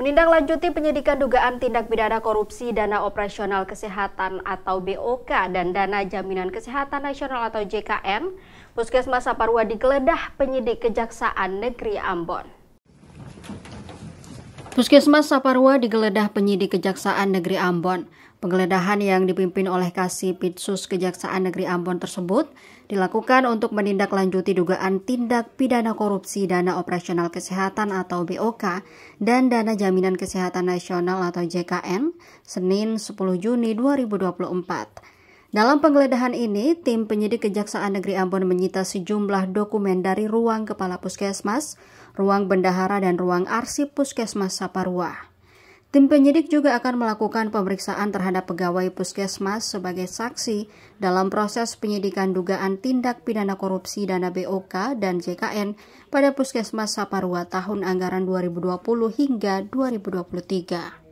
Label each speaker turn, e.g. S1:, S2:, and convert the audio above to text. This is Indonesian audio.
S1: Menindaklanjuti penyidikan dugaan tindak pidana korupsi dana operasional kesehatan atau BOK dan dana jaminan kesehatan nasional atau JKN, Puskesmas Saparwa digeledah penyidik Kejaksaan Negeri Ambon. Puskesmas Saparwa digeledah penyidik Kejaksaan Negeri Ambon. Penggeledahan yang dipimpin oleh Kasih Pitsus Kejaksaan Negeri Ambon tersebut dilakukan untuk menindaklanjuti dugaan tindak pidana korupsi dana operasional kesehatan atau BOK dan dana jaminan kesehatan nasional atau JKN Senin 10 Juni 2024. Dalam penggeledahan ini, tim penyidik Kejaksaan Negeri Ambon menyita sejumlah dokumen dari ruang kepala puskesmas, ruang bendahara, dan ruang arsip puskesmas Saparua. Tim penyidik juga akan melakukan pemeriksaan terhadap pegawai puskesmas sebagai saksi dalam proses penyidikan dugaan tindak pidana korupsi dana BOK dan JKN pada puskesmas Saparua tahun anggaran 2020 hingga 2023.